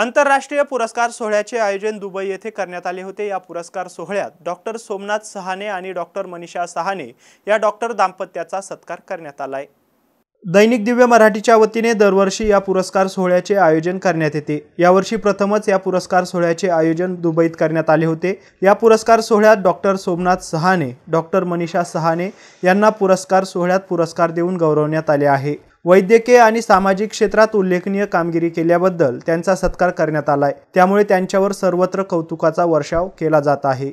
आंतरराष्ट्रीय पुरस्कार सोहळ्याचे आयोजन दुबई येथे करण्यात आले होते या पुरस्कार सोहळ्यात डॉक्टर सोमनाथ सहाने आणि डॉक्टर मनीषा सहाने या डॉक्टर दाम्पत्याचा सत्कार करण्यात आला आहे दैनिक दिव्य मराठीच्या वतीने दरवर्षी या पुरस्कार सोहळ्याचे आयोजन करण्यात येते यावर्षी प्रथमच या पुरस्कार सोहळ्याचे आयोजन दुबईत करण्यात आले होते या पुरस्कार सोहळ्यात डॉक्टर सोमनाथ सहाने डॉक्टर मनीषा सहाने यांना पुरस्कार सोहळ्यात पुरस्कार देऊन गौरवण्यात आले आहे वैद्यकीय आणि सामाजिक क्षेत्रात उल्लेखनीय कामगिरी केल्याबद्दल त्यांचा सत्कार करण्यात आलाय त्यामुळे त्यांच्यावर सर्वत्र कौतुकाचा वर्षाव केला जात आहे